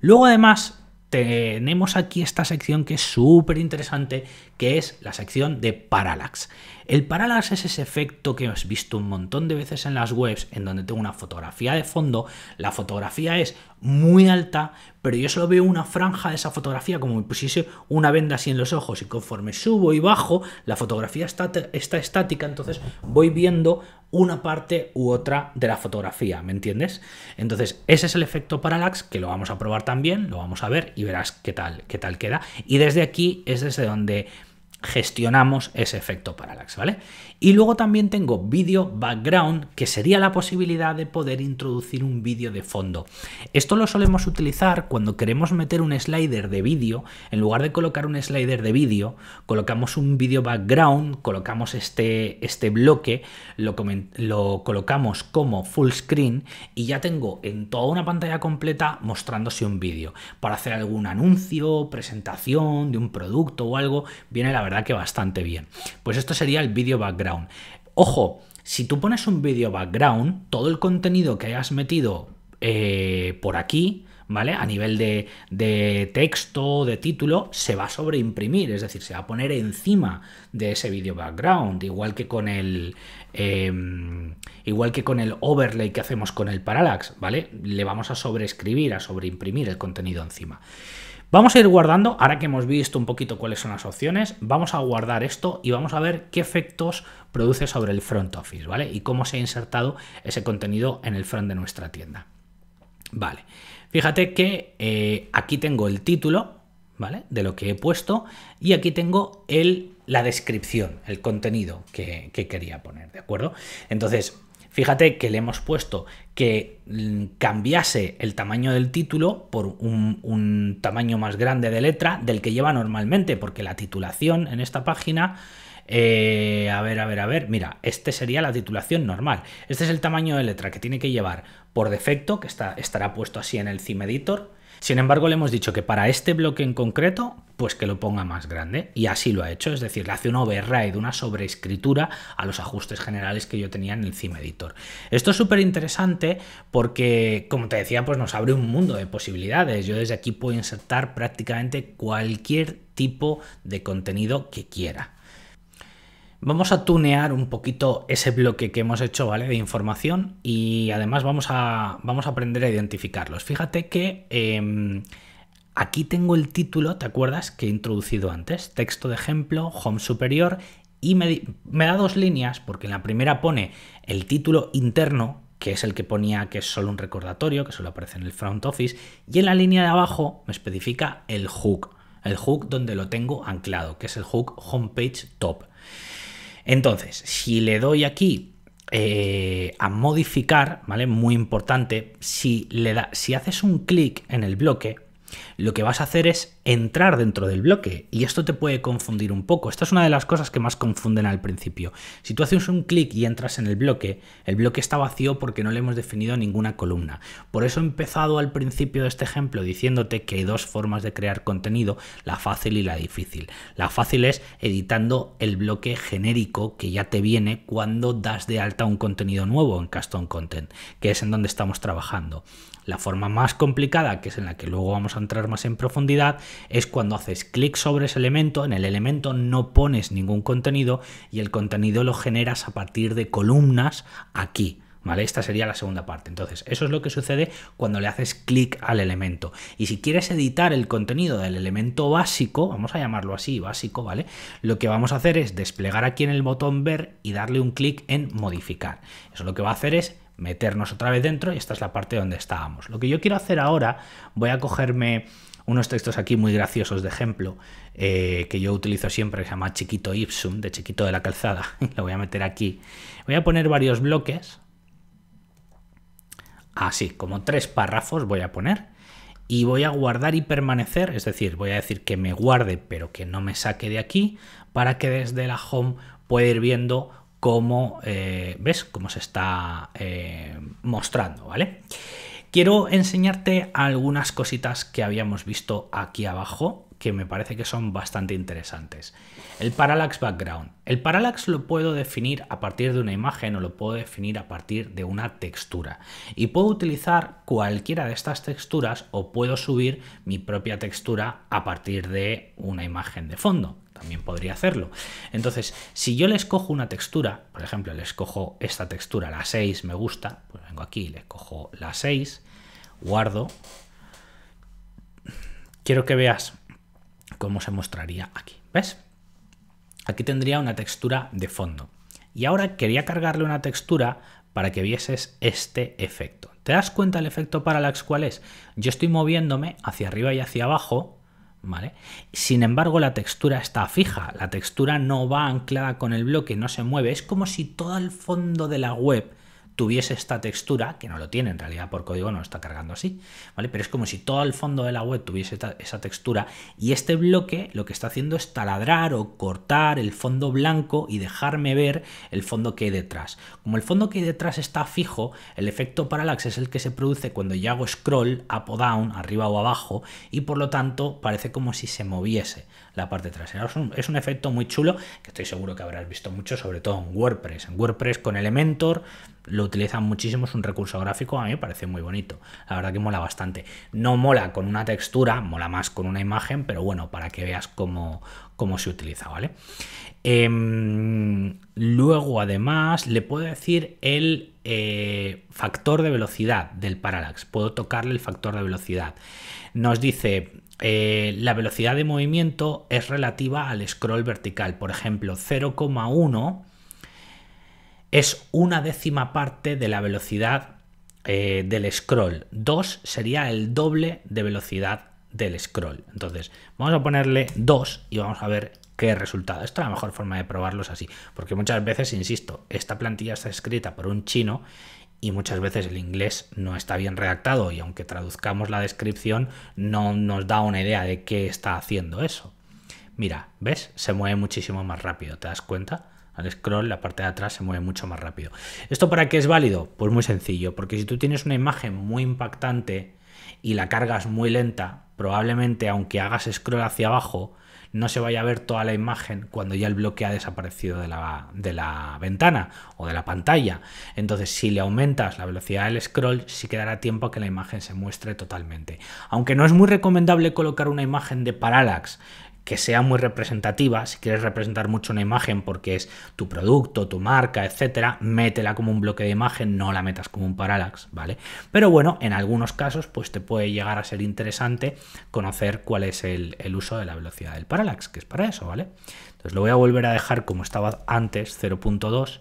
Luego además tenemos aquí esta sección que es súper interesante, que es la sección de parallax. El parallax es ese efecto que has visto un montón de veces en las webs, en donde tengo una fotografía de fondo, la fotografía es muy alta, pero yo solo veo una franja de esa fotografía como si pusiese una venda así en los ojos y conforme subo y bajo, la fotografía está, está estática, entonces voy viendo una parte u otra de la fotografía, ¿me entiendes? Entonces, ese es el efecto parallax que lo vamos a probar también, lo vamos a ver y verás qué tal, qué tal queda. Y desde aquí es desde donde gestionamos ese efecto parallax, ¿vale? Y luego también tengo video background, que sería la posibilidad de poder introducir un vídeo de fondo. Esto lo solemos utilizar cuando queremos meter un slider de vídeo. En lugar de colocar un slider de vídeo, colocamos un vídeo background, colocamos este, este bloque, lo, lo colocamos como full screen y ya tengo en toda una pantalla completa mostrándose un vídeo. Para hacer algún anuncio, presentación de un producto o algo, viene la verdad que bastante bien. Pues esto sería el video background. Ojo, si tú pones un vídeo background, todo el contenido que hayas metido eh, por aquí, ¿vale? A nivel de, texto, de título, se va a sobreimprimir, es decir, se va a poner encima de ese video background, igual que con el. Em, igual que con el overlay que hacemos con el parallax, ¿vale? Le vamos a sobreescribir, a sobreimprimir el contenido encima. Vamos a ir guardando, ahora que hemos visto un poquito cuáles son las opciones, vamos a guardar esto y vamos a ver qué efectos produce sobre el front office, ¿vale? Y cómo se ha insertado ese contenido en el front de nuestra tienda. Vale, fíjate que eh, aquí tengo el título, ¿vale? De lo que he puesto y aquí tengo el, la descripción, el contenido que, que quería poner, ¿de acuerdo? Entonces, Fíjate que le hemos puesto que mm, cambiase el tamaño del título por un, tamaño más grande de letra del que lleva normalmente, porque la titulación en esta página eh, a ver, a ver, a ver. Mira, este sería la titulación normal. Este es el tamaño de letra que tiene que llevar por defecto, que estará puesto así en el Cime Editor. Sin embargo, le hemos dicho que para este bloque en concreto, pues que lo ponga más grande. Y así lo ha hecho, es decir, le hace un override, una sobreescritura a los ajustes generales que yo tenía en el Cime Editor. Esto es súper interesante porque, como te decía, pues nos abre un mundo de posibilidades. Yo desde aquí puedo insertar prácticamente cualquier tipo de contenido que quiera. Vamos a tunear un poquito ese bloque que hemos hecho, ¿vale? De información y además vamos a, vamos a aprender a identificarlos. Fíjate que em, aquí tengo el título, ¿te acuerdas? Que he introducido antes. Texto de ejemplo, home superior y me, me da dos líneas porque en la primera pone el título interno, que es el que ponía que es solo un recordatorio, que solo aparece en el front office, y en la línea de abajo me especifica el hook, el hook donde lo tengo anclado, que es el hook homepage top. Entonces, si le doy aquí eh, a modificar, ¿vale? Muy importante, si, le da, si haces un clic en el bloque, lo que vas a hacer es entrar dentro del bloque y esto te puede confundir un poco. Esta es una de las cosas que más confunden al principio. Si tú haces un clic y entras en el bloque, el bloque está vacío porque no le hemos definido ninguna columna. Por eso he empezado al principio de este ejemplo diciéndote que hay dos formas de crear contenido, la fácil y la difícil. La fácil es editando el bloque genérico que ya te viene cuando das de alta un contenido nuevo en Custom Content, que es en donde estamos trabajando. La forma más complicada, que es en la que luego vamos a entrar más en profundidad, es cuando haces clic sobre ese elemento, en el elemento no pones ningún contenido y el contenido lo generas a partir de columnas aquí. ¿Vale? Esta sería la segunda parte. Entonces, eso es lo que sucede cuando le haces clic al elemento. Y si quieres editar el contenido del elemento básico, vamos a llamarlo así, básico, ¿vale? Lo que vamos a hacer es desplegar aquí en el botón ver y darle un clic en modificar. Eso lo que va a hacer es meternos otra vez dentro y esta es la parte donde estábamos. Lo que yo quiero hacer ahora, voy a cogerme unos textos aquí muy graciosos de ejemplo eh, que yo utilizo siempre, que se llama Chiquito Ipsum, de Chiquito de la Calzada. Lo voy a meter aquí. Voy a poner varios bloques, así, como tres párrafos voy a poner. Y voy a guardar y permanecer, es decir, voy a decir que me guarde pero que no me saque de aquí, para que desde la home pueda ir viendo como, eh, ¿ves? Como se está eh, mostrando, ¿vale? Quiero enseñarte algunas cositas que habíamos visto aquí abajo que me parece que son bastante interesantes. El parallax background. El parallax lo puedo definir a partir de una imagen o lo puedo definir a partir de una textura. Y puedo utilizar cualquiera de estas texturas o puedo subir mi propia textura a partir de una imagen de fondo también podría hacerlo. Entonces, si yo le escojo una textura, por ejemplo, le escojo esta textura, la 6 me gusta, pues vengo aquí y le cojo la 6, guardo. Quiero que veas cómo se mostraría aquí, ¿ves? Aquí tendría una textura de fondo. Y ahora quería cargarle una textura para que vieses este efecto. ¿Te das cuenta el efecto parallax cuál es? Yo estoy moviéndome hacia arriba y hacia abajo ¿vale? Sin embargo, la textura está fija, la textura no va anclada con el bloque, no se mueve, es como si todo el fondo de la web tuviese esta textura, que no lo tiene en realidad por código, no lo está cargando así, ¿vale? Pero es como si todo el fondo de la web tuviese esa textura y este bloque lo que está haciendo es taladrar o cortar el fondo blanco y dejarme ver el fondo que hay detrás. Como el fondo que hay detrás está fijo, el efecto parallax es el que se produce cuando yo hago scroll up o down, arriba o abajo, y por lo tanto parece como si se moviese la parte trasera. Es un, es un efecto muy chulo que estoy seguro que habrás visto mucho, sobre todo en WordPress. En WordPress con Elementor lo utilizan muchísimo, es un recurso gráfico, a mí me parece muy bonito, la verdad que mola bastante. No mola con una textura, mola más con una imagen, pero bueno, para que veas cómo, se utiliza, ¿vale? Em, luego, además, le puedo decir el eh, factor de velocidad del parallax, puedo tocarle el factor de velocidad. Nos dice, eh, la velocidad de movimiento es relativa al scroll vertical, por ejemplo, 0,1 es una décima parte de la velocidad eh, del scroll. 2 sería el doble de velocidad del scroll. Entonces, vamos a ponerle 2 y vamos a ver qué resultado. Esta es la mejor forma de probarlos así, porque muchas veces, insisto, esta plantilla está escrita por un chino y muchas veces el inglés no está bien redactado y aunque traduzcamos la descripción no nos da una idea de qué está haciendo eso. Mira, ¿ves? Se mueve muchísimo más rápido, ¿te das cuenta? al scroll, la parte de atrás se mueve mucho más rápido. ¿Esto para qué es válido? Pues muy sencillo, porque si tú tienes una imagen muy impactante y la cargas muy lenta, probablemente aunque hagas scroll hacia abajo, no se vaya a ver toda la imagen cuando ya el bloque ha desaparecido de la, de la, ventana o de la pantalla. Entonces, si le aumentas la velocidad del scroll, sí quedará tiempo a que la imagen se muestre totalmente. Aunque no es muy recomendable colocar una imagen de parallax que sea muy representativa, si quieres representar mucho una imagen porque es tu producto, tu marca, etcétera, métela como un bloque de imagen, no la metas como un parallax, ¿vale? Pero bueno, en algunos casos pues te puede llegar a ser interesante conocer cuál es el, el uso de la velocidad del parallax, que es para eso, ¿vale? Entonces lo voy a volver a dejar como estaba antes, 0.2.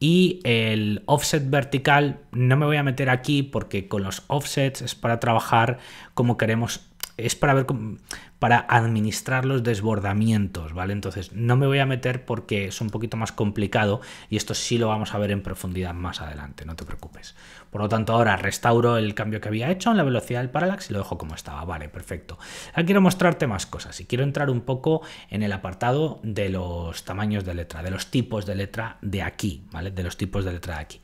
Y el offset vertical no me voy a meter aquí porque con los offsets es para trabajar como queremos, es para ver cómo, para administrar los desbordamientos, ¿vale? Entonces, no me voy a meter porque es un poquito más complicado y esto sí lo vamos a ver en profundidad más adelante, no te preocupes. Por lo tanto, ahora restauro el cambio que había hecho en la velocidad del parallax y lo dejo como estaba, vale, perfecto. Ahora quiero mostrarte más cosas y quiero entrar un poco en el apartado de los tamaños de letra, de los tipos de letra de aquí, ¿vale? De los tipos de letra de aquí.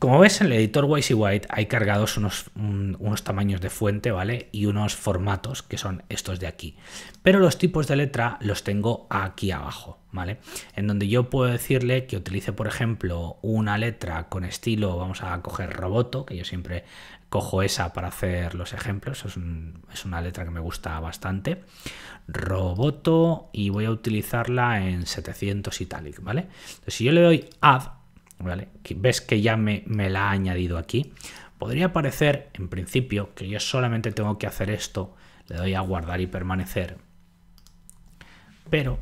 Como ves, en el editor Wise White hay cargados unos, unos tamaños de fuente, ¿vale? Y unos formatos que son estos de aquí. Pero los tipos de letra los tengo aquí abajo, ¿vale? En donde yo puedo decirle que utilice, por ejemplo, una letra con estilo, vamos a coger roboto, que yo siempre cojo esa para hacer los ejemplos, es, una letra que me gusta bastante. Roboto y voy a utilizarla en 700 italic, ¿vale? Entonces, si yo le doy add, Ves que ya me, me la ha añadido aquí. Podría parecer, en principio, que yo solamente tengo que hacer esto, le doy a guardar y permanecer, pero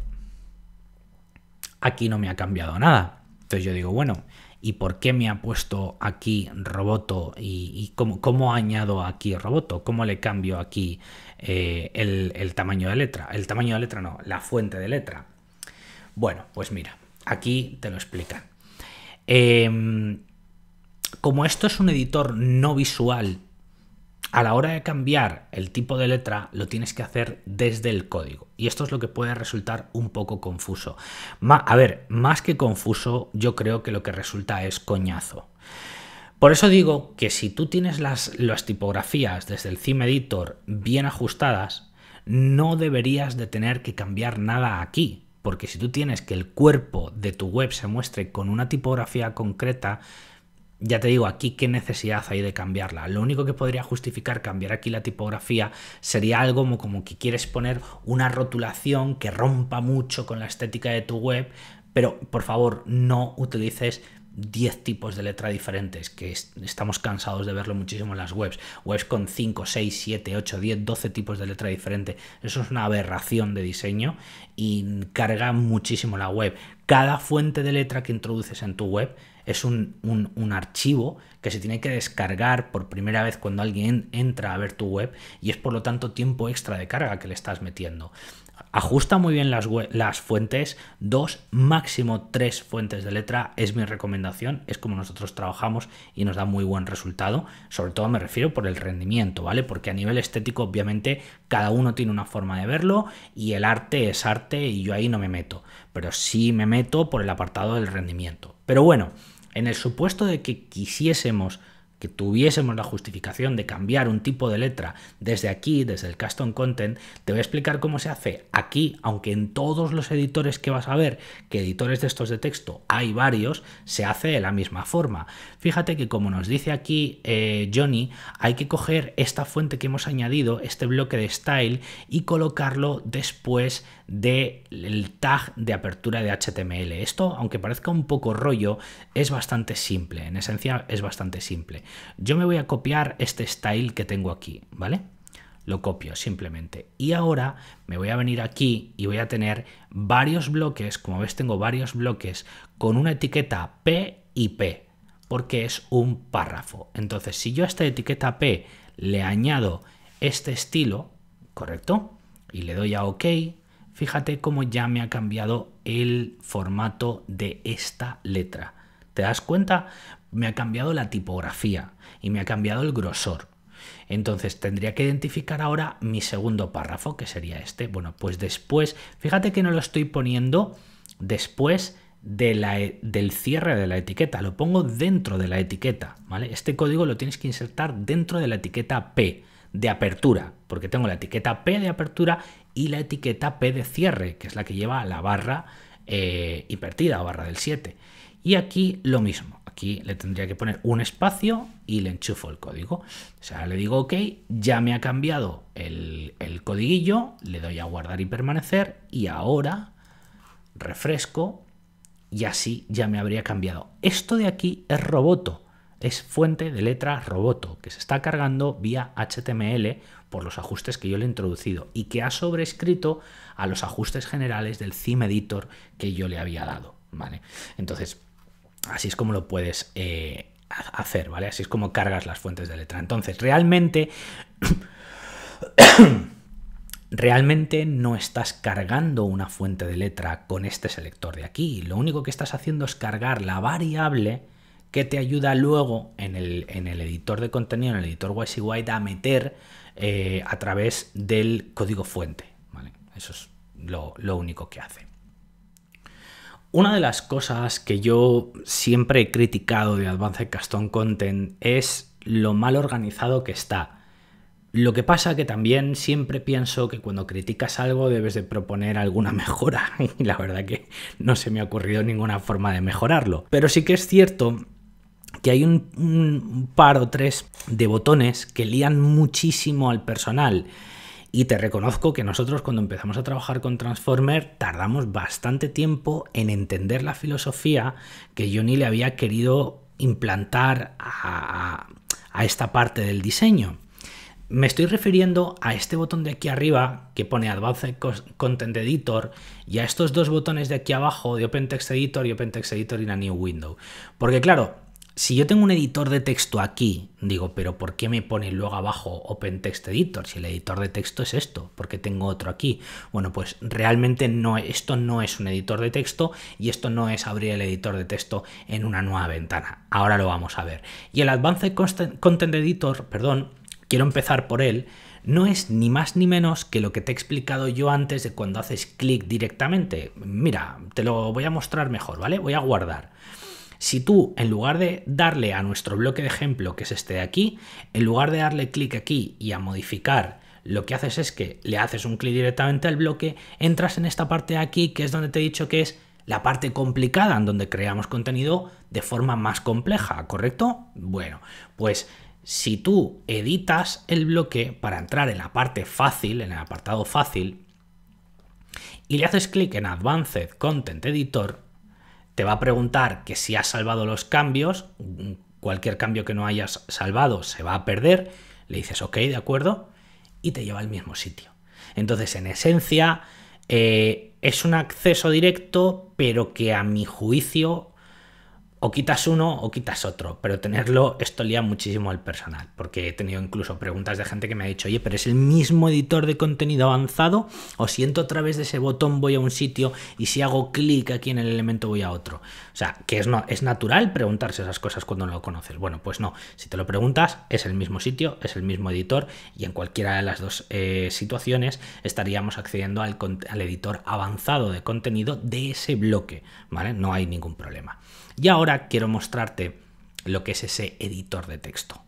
aquí no me ha cambiado nada. Entonces yo digo, bueno, ¿y por qué me ha puesto aquí roboto? ¿Y, cómo, añado aquí roboto? ¿Cómo le cambio aquí eh, el, el tamaño de letra? El tamaño de letra no, la fuente de letra. Bueno, pues mira, aquí te lo explican. Em, como esto es un editor no visual, a la hora de cambiar el tipo de letra lo tienes que hacer desde el código. Y esto es lo que puede resultar un poco confuso. a ver, más que confuso, yo creo que lo que resulta es coñazo. Por eso digo que si tú tienes las, las tipografías desde el Theme Editor bien ajustadas, no deberías de tener que cambiar nada aquí. Porque si tú tienes que el cuerpo de tu web se muestre con una tipografía concreta, ya te digo, aquí qué necesidad hay de cambiarla. Lo único que podría justificar cambiar aquí la tipografía sería algo como, como que quieres poner una rotulación que rompa mucho con la estética de tu web, pero por favor no utilices 10 tipos de letra diferentes, que estamos cansados de verlo muchísimo en las webs. Webs con 5, 6, 7, 8, 10, 12 tipos de letra diferente. Eso es una aberración de diseño y carga muchísimo la web. Cada fuente de letra que introduces en tu web es un, un, archivo que se tiene que descargar por primera vez cuando alguien entra a ver tu web y es por lo tanto tiempo extra de carga que le estás metiendo. Ajusta muy bien las, las fuentes, dos, máximo tres fuentes de letra es mi recomendación, es como nosotros trabajamos y nos da muy buen resultado, sobre todo me refiero por el rendimiento, ¿vale? Porque a nivel estético obviamente cada uno tiene una forma de verlo y el arte es arte y yo ahí no me meto, pero sí me meto por el apartado del rendimiento. Pero bueno, en el supuesto de que quisiésemos que tuviésemos la justificación de cambiar un tipo de letra desde aquí, desde el custom content, te voy a explicar cómo se hace aquí, aunque en todos los editores que vas a ver, que editores de estos de texto hay varios, se hace de la misma forma. Fíjate que como nos dice aquí eh, Johnny, hay que coger esta fuente que hemos añadido, este bloque de style, y colocarlo después del el tag de apertura de HTML. Esto, aunque parezca un poco rollo, es bastante simple. En esencia es bastante simple. Yo me voy a copiar este style que tengo aquí, ¿vale? Lo copio simplemente. Y ahora me voy a venir aquí y voy a tener varios bloques. Como ves, tengo varios bloques con una etiqueta P y P, porque es un párrafo. Entonces, si yo a esta etiqueta P le añado este estilo, ¿correcto? Y le doy a OK, Fíjate cómo ya me ha cambiado el formato de esta letra. ¿Te das cuenta? Me ha cambiado la tipografía y me ha cambiado el grosor. Entonces tendría que identificar ahora mi segundo párrafo, que sería este. Bueno, pues después, fíjate que no lo estoy poniendo después de la e, del cierre de la etiqueta, lo pongo dentro de la etiqueta, ¿vale? Este código lo tienes que insertar dentro de la etiqueta P de apertura, porque tengo la etiqueta P de apertura y la etiqueta P de cierre, que es la que lleva la barra eh, invertida o barra del 7. Y aquí lo mismo, aquí le tendría que poner un espacio y le enchufo el código. O sea, le digo OK, ya me ha cambiado el, el codiguillo, le doy a guardar y permanecer y ahora refresco y así ya me habría cambiado. Esto de aquí es roboto, es fuente de letra roboto que se está cargando vía HTML por los ajustes que yo le he introducido y que ha sobrescrito a los ajustes generales del theme editor que yo le había dado, ¿vale? Entonces, así es como lo puedes eh, hacer, ¿vale? Así es como cargas las fuentes de letra. Entonces, realmente... realmente no estás cargando una fuente de letra con este selector de aquí. Lo único que estás haciendo es cargar la variable que te ayuda luego en el, en el editor de contenido, en el editor YCY, a meter eh, a través del código fuente. ¿vale? Eso es lo, único que hace. Una de las cosas que yo siempre he criticado de Advanced Custom Content es lo mal organizado que está. Lo que pasa que también siempre pienso que cuando criticas algo debes de proponer alguna mejora y la verdad que no se me ha ocurrido ninguna forma de mejorarlo. Pero sí que es cierto que hay un, par o tres de botones que lían muchísimo al personal. Y te reconozco que nosotros cuando empezamos a trabajar con Transformer tardamos bastante tiempo en entender la filosofía que Johnny le había querido implantar a, a esta parte del diseño. Me estoy refiriendo a este botón de aquí arriba que pone Advanced Content Editor y a estos dos botones de aquí abajo de Open Text Editor y Open Text Editor in a New Window. Porque claro, si yo tengo un editor de texto aquí, digo, pero ¿por qué me pone luego abajo Open Text Editor? Si el editor de texto es esto, ¿por qué tengo otro aquí? Bueno, pues realmente no, esto no es un editor de texto y esto no es abrir el editor de texto en una nueva ventana. Ahora lo vamos a ver. Y el Advanced Content Editor, perdón, quiero empezar por él, no es ni más ni menos que lo que te he explicado yo antes de cuando haces clic directamente. Mira, te lo voy a mostrar mejor, ¿vale? Voy a guardar. Si tú, en lugar de darle a nuestro bloque de ejemplo, que es este de aquí, en lugar de darle clic aquí y a modificar, lo que haces es que le haces un clic directamente al bloque, entras en esta parte de aquí, que es donde te he dicho que es la parte complicada, en donde creamos contenido de forma más compleja, ¿correcto? Bueno, pues si tú editas el bloque para entrar en la parte fácil, en el apartado fácil, y le haces clic en Advanced Content Editor, te va a preguntar que si has salvado los cambios, cualquier cambio que no hayas salvado se va a perder, le dices ok, de acuerdo, y te lleva al mismo sitio. Entonces, en esencia, eh, es un acceso directo, pero que a mi juicio o quitas uno o quitas otro, pero tenerlo, esto lía muchísimo al personal, porque he tenido incluso preguntas de gente que me ha dicho, oye, pero es el mismo editor de contenido avanzado, o siento a través de ese botón voy a un sitio y si hago clic aquí en el elemento voy a otro. O sea, que es, no, es natural preguntarse esas cosas cuando no lo conoces. Bueno, pues no, si te lo preguntas, es el mismo sitio, es el mismo editor, y en cualquiera de las dos eh, situaciones estaríamos accediendo al, al editor avanzado de contenido de ese bloque, ¿vale? No hay ningún problema. Y ahora quiero mostrarte lo que es ese editor de texto.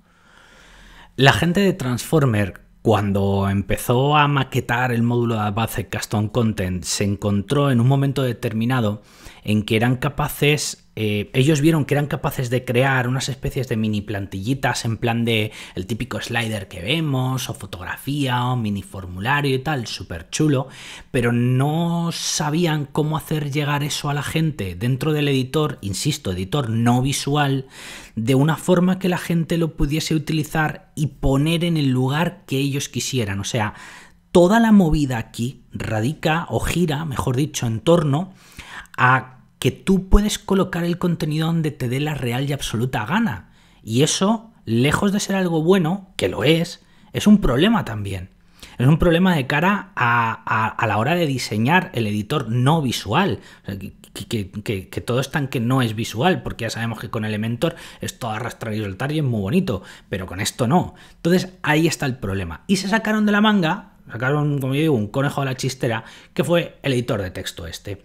La gente de Transformer, cuando empezó a maquetar el módulo de Advanced Custom Content, se encontró en un momento determinado en que eran capaces eh, ellos vieron que eran capaces de crear unas especies de mini plantillitas en plan de el típico slider que vemos, o fotografía, o mini formulario y tal, súper chulo, pero no sabían cómo hacer llegar eso a la gente dentro del editor, insisto, editor no visual, de una forma que la gente lo pudiese utilizar y poner en el lugar que ellos quisieran. O sea, toda la movida aquí radica o gira, mejor dicho, en torno a que tú puedes colocar el contenido donde te dé la real y absoluta gana. Y eso, lejos de ser algo bueno, que lo es, es un problema también. Es un problema de cara a, a, la hora de diseñar el editor no visual. que, que, que, que, todo está en que no es visual, porque ya sabemos que con Elementor es todo arrastrar y soltar y es muy bonito, pero con esto no. Entonces ahí está el problema. Y se sacaron de la manga, sacaron, como yo digo, un conejo de la chistera, que fue el editor de texto este.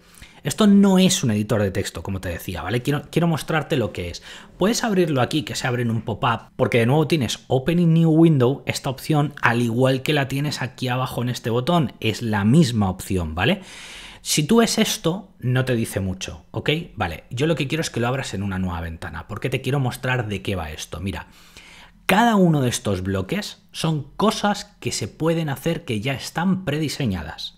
Esto no es un editor de texto, como te decía, ¿vale? Quiero, quiero mostrarte lo que es. Puedes abrirlo aquí, que se abre en un pop-up, porque de nuevo tienes Opening New Window, esta opción, al igual que la tienes aquí abajo en este botón, es la misma opción, ¿vale? Si tú ves esto, no te dice mucho, ¿ok? Vale, yo lo que quiero es que lo abras en una nueva ventana, porque te quiero mostrar de qué va esto. Mira, cada uno de estos bloques son cosas que se pueden hacer que ya están prediseñadas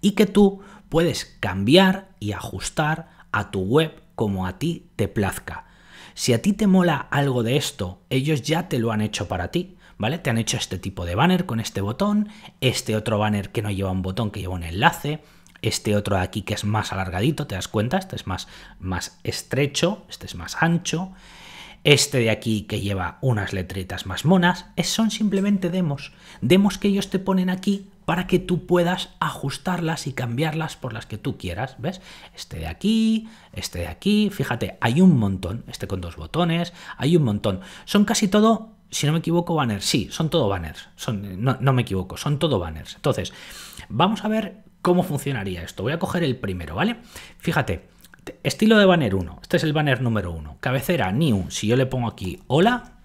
y que tú puedes cambiar y ajustar a tu web como a ti te plazca. Si a ti te mola algo de esto, ellos ya te lo han hecho para ti, ¿vale? Te han hecho este tipo de banner con este botón, este otro banner que no lleva un botón, que lleva un enlace, este otro de aquí que es más alargadito, ¿te das cuenta? Este es más, más estrecho, este es más ancho, este de aquí que lleva unas letritas más monas, es, son simplemente demos, demos que ellos te ponen aquí para que tú puedas ajustarlas y cambiarlas por las que tú quieras. ¿Ves? Este de aquí, este de aquí. Fíjate, hay un montón. Este con dos botones, hay un montón. Son casi todo, si no me equivoco, banners. Sí, son todo banners. Son, eh, no, no me equivoco, son todo banners. Entonces, vamos a ver cómo funcionaría esto. Voy a coger el primero, ¿vale? Fíjate. Estilo de banner 1. Este es el banner número 1. Cabecera, new. Si yo le pongo aquí hola,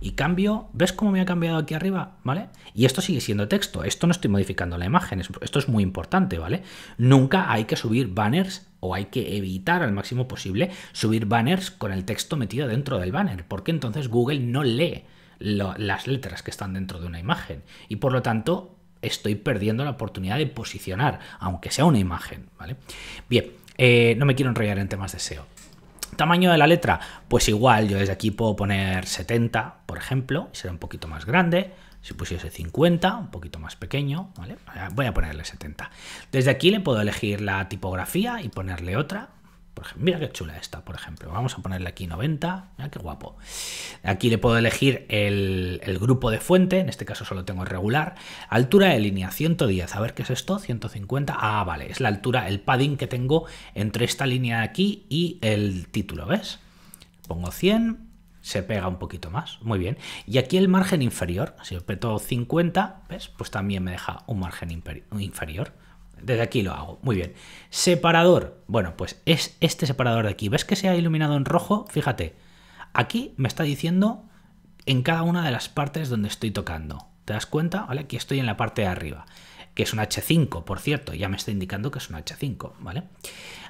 y cambio, ¿ves cómo me ha cambiado aquí arriba? ¿Vale? Y esto sigue siendo texto, esto no estoy modificando la imagen, esto es muy importante, ¿vale? Nunca hay que subir banners o hay que evitar al máximo posible subir banners con el texto metido dentro del banner, porque entonces Google no lee las letras que están dentro de una imagen y por lo tanto estoy perdiendo la oportunidad de posicionar, aunque sea una imagen, ¿vale? Bien, eh, no me quiero enrollar en temas de SEO. Tamaño de la letra, pues igual, yo desde aquí puedo poner 70, por ejemplo, será un poquito más grande. Si pusiese 50, un poquito más pequeño, ¿vale? Voy a ponerle 70. Desde aquí le puedo elegir la tipografía y ponerle otra, mira qué chula esta, por ejemplo. Vamos a ponerle aquí 90. Mira qué guapo. Aquí le puedo elegir el, grupo de fuente. En este caso solo tengo regular. Altura de línea 110. A ver qué es esto. 150. Ah, vale. Es la altura, el padding que tengo entre esta línea de aquí y el título. ¿Ves? Pongo 100 se pega un poquito más, muy bien. Y aquí el margen inferior, si peto 50, ¿ves? Pues también me deja un margen inferior desde aquí lo hago. Muy bien. Separador. Bueno, pues es este separador de aquí. ¿Ves que se ha iluminado en rojo? Fíjate. Aquí me está diciendo en cada una de las partes donde estoy tocando. ¿Te das cuenta? ¿Vale? Aquí estoy en la parte de arriba que es un H5, por cierto, ya me está indicando que es un H5, ¿vale?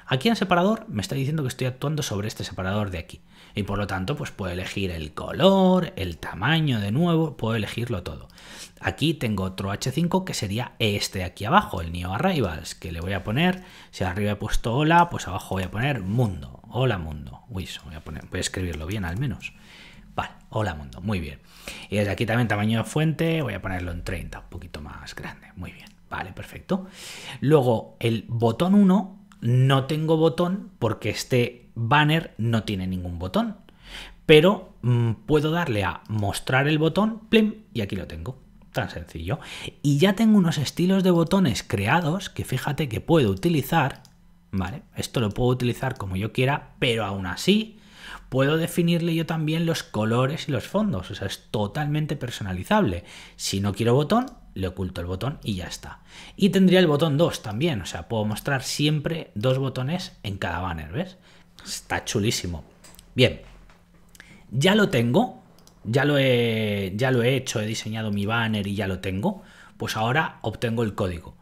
Aquí en el separador me está diciendo que estoy actuando sobre este separador de aquí. Y por lo tanto, pues puedo elegir el color, el tamaño de nuevo, puedo elegirlo todo. Aquí tengo otro H5 que sería este de aquí abajo, el Neo Arrivals, que le voy a poner, si arriba he puesto hola, pues abajo voy a poner mundo, hola mundo. Uy, eso voy a poner, voy escribirlo bien al menos. Vale, hola mundo, muy bien. Y desde aquí también tamaño de fuente, voy a ponerlo en 30, un poquito más grande, muy bien. Vale, perfecto. Luego, el botón 1 no tengo botón porque este banner no tiene ningún botón. Pero mm, puedo darle a mostrar el botón, y aquí lo tengo. Tan sencillo. Y ya tengo unos estilos de botones creados que fíjate que puedo utilizar. Vale, esto lo puedo utilizar como yo quiera, pero aún así puedo definirle yo también los colores y los fondos. O sea, es totalmente personalizable. Si no quiero botón, le oculto el botón y ya está. Y tendría el botón 2 también, o sea, puedo mostrar siempre dos botones en cada banner, ¿ves? Está chulísimo. Bien, ya lo tengo, ya lo he, ya lo he hecho, he diseñado mi banner y ya lo tengo, pues ahora obtengo el código.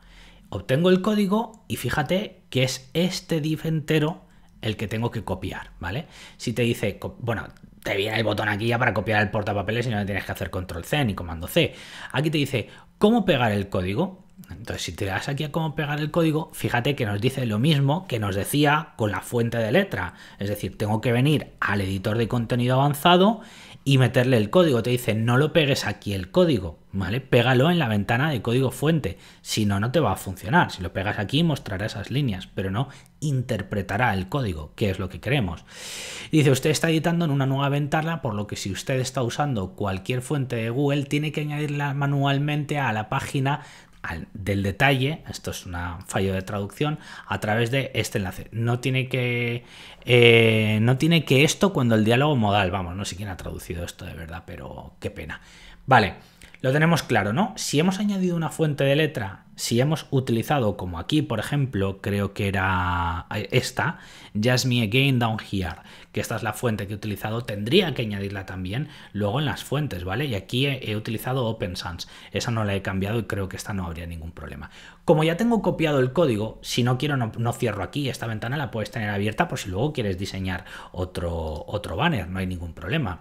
Obtengo el código y fíjate que es este div entero el que tengo que copiar, ¿vale? Si te dice, bueno, te viene el botón aquí ya para copiar el portapapeles y no le tienes que hacer control C ni comando C. Aquí te dice cómo pegar el código. Entonces, si te das aquí a cómo pegar el código, fíjate que nos dice lo mismo que nos decía con la fuente de letra. Es decir, tengo que venir al editor de contenido avanzado y meterle el código. Te dice, no lo pegues aquí el código, ¿vale? Pégalo en la ventana de código fuente, si no, no te va a funcionar. Si lo pegas aquí, mostrará esas líneas, pero no interpretará el código, que es lo que queremos. dice, usted está editando en una nueva ventana, por lo que si usted está usando cualquier fuente de Google, tiene que añadirla manualmente a la página del detalle, esto es un fallo de traducción, a través de este enlace. No tiene que. Eh, no tiene que esto cuando el diálogo modal, vamos, no sé quién ha traducido esto de verdad, pero qué pena. Vale. Lo tenemos claro, ¿no? Si hemos añadido una fuente de letra, si hemos utilizado, como aquí, por ejemplo, creo que era eh, esta, Just Again Down Here, que esta es la fuente que he utilizado, tendría que añadirla también luego en las fuentes, ¿vale? Y aquí he, utilizado Open Sans, esa no la he cambiado y creo que esta no habría ningún problema. Como ya tengo copiado el código, si no quiero no, cierro aquí, esta ventana la puedes tener abierta por si luego quieres diseñar otro, otro banner, no hay ningún problema.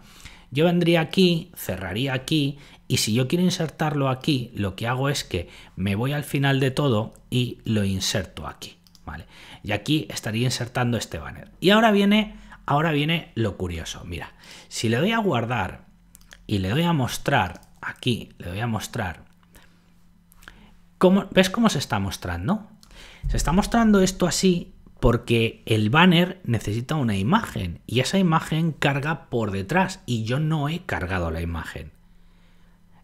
Yo vendría aquí, cerraría aquí y si yo quiero insertarlo aquí, lo que hago es que me voy al final de todo y lo inserto aquí, ¿vale? Y aquí estaría insertando este banner. Y ahora viene, ahora viene lo curioso. Mira, si le doy a guardar y le doy a mostrar aquí, le doy a mostrar ¿Cómo, ¿Ves cómo se está mostrando? Se está mostrando esto así porque el banner necesita una imagen y esa imagen carga por detrás y yo no he cargado la imagen.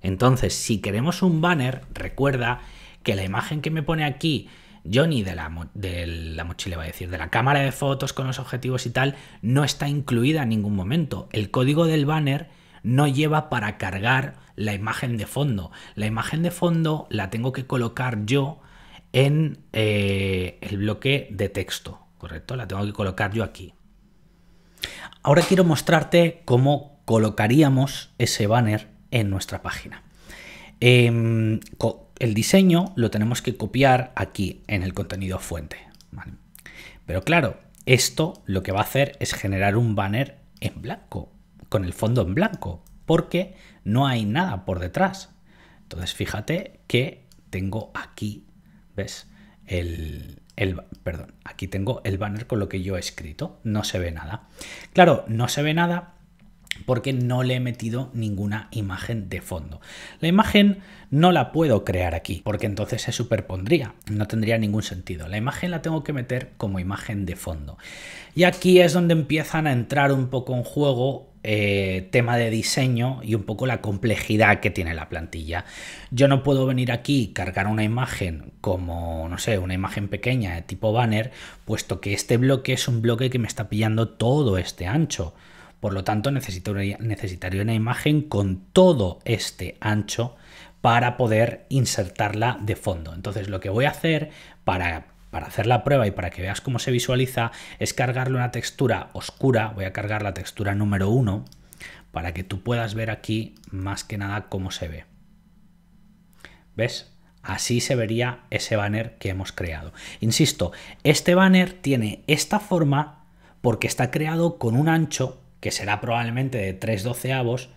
Entonces, si queremos un banner, recuerda que la imagen que me pone aquí Johnny de la, de la mochila, va a decir, de la cámara de fotos con los objetivos y tal, no está incluida en ningún momento. El código del banner no lleva para cargar la imagen de fondo. La imagen de fondo la tengo que colocar yo en eh, el bloque de texto, ¿correcto? La tengo que colocar yo aquí. Ahora quiero mostrarte cómo colocaríamos ese banner en nuestra página. Em, el diseño lo tenemos que copiar aquí en el contenido fuente. Pero claro, esto lo que va a hacer es generar un banner en blanco, con el fondo en blanco, porque no hay nada por detrás. Entonces fíjate que tengo aquí ¿Ves? El, perdón, aquí tengo el banner con lo que yo he escrito. No se ve nada. Claro, no se ve nada porque no le he metido ninguna imagen de fondo. La imagen no la puedo crear aquí, porque entonces se superpondría, no tendría ningún sentido. La imagen la tengo que meter como imagen de fondo. Y aquí es donde empiezan a entrar un poco en juego eh, tema de diseño y un poco la complejidad que tiene la plantilla. Yo no puedo venir aquí y cargar una imagen como, no sé, una imagen pequeña de tipo banner, puesto que este bloque es un bloque que me está pillando todo este ancho. Por lo tanto, necesitaría una imagen con todo este ancho para poder insertarla de fondo. Entonces lo que voy a hacer para, para hacer la prueba y para que veas cómo se visualiza es cargarle una textura oscura, voy a cargar la textura número 1 para que tú puedas ver aquí más que nada cómo se ve. ¿Ves? Así se vería ese banner que hemos creado. Insisto, este banner tiene esta forma porque está creado con un ancho que será probablemente de 3 doceavos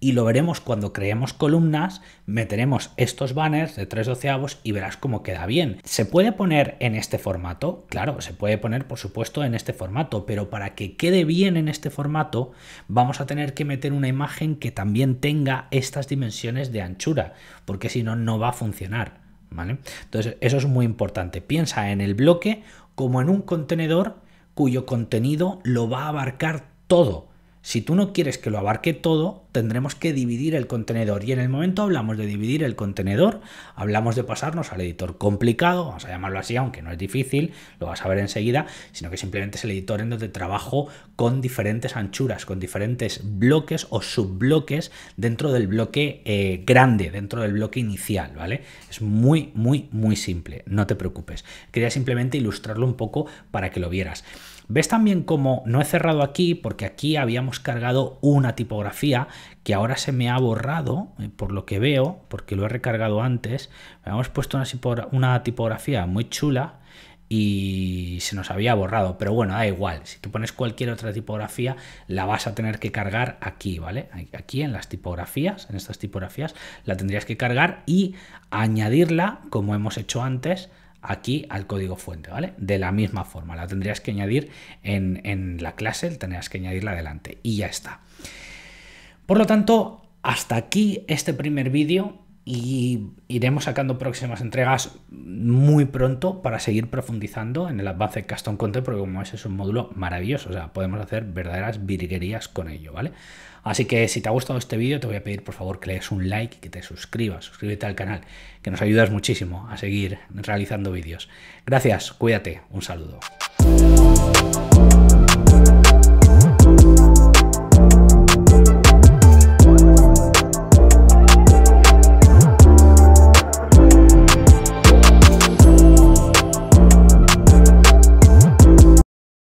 y lo veremos cuando creemos columnas, meteremos estos banners de 3 doceavos y verás cómo queda bien. ¿Se puede poner en este formato? Claro, se puede poner por supuesto en este formato, pero para que quede bien en este formato vamos a tener que meter una imagen que también tenga estas dimensiones de anchura, porque si no, no va a funcionar. ¿vale? Entonces eso es muy importante. Piensa en el bloque como en un contenedor cuyo contenido lo va a abarcar todo si tú no quieres que lo abarque todo, tendremos que dividir el contenedor. Y en el momento hablamos de dividir el contenedor, hablamos de pasarnos al editor complicado, vamos a llamarlo así, aunque no es difícil, lo vas a ver enseguida, sino que simplemente es el editor en donde trabajo con diferentes anchuras, con diferentes bloques o subbloques dentro del bloque eh, grande, dentro del bloque inicial, ¿vale? Es muy, muy, muy simple, no te preocupes. Quería simplemente ilustrarlo un poco para que lo vieras. Ves también como no he cerrado aquí porque aquí habíamos cargado una tipografía que ahora se me ha borrado, eh, por lo que veo, porque lo he recargado antes. Habíamos puesto una tipografía muy chula y se nos había borrado. Pero bueno, da igual. Si tú pones cualquier otra tipografía, la vas a tener que cargar aquí, ¿vale? Aquí en las tipografías, en estas tipografías, la tendrías que cargar y añadirla, como hemos hecho antes, aquí al código fuente, ¿vale? De la misma forma, la tendrías que añadir en, en la clase, tendrías que añadirla adelante y ya está. Por lo tanto, hasta aquí este primer vídeo y iremos sacando próximas entregas muy pronto para seguir profundizando en el avance Custom Content, porque como es, es un módulo maravilloso, o sea, podemos hacer verdaderas virguerías con ello, ¿vale? Así que si te ha gustado este vídeo, te voy a pedir por favor que le des un like y que te suscribas, suscríbete al canal, que nos ayudas muchísimo a seguir realizando vídeos. Gracias, cuídate, un saludo.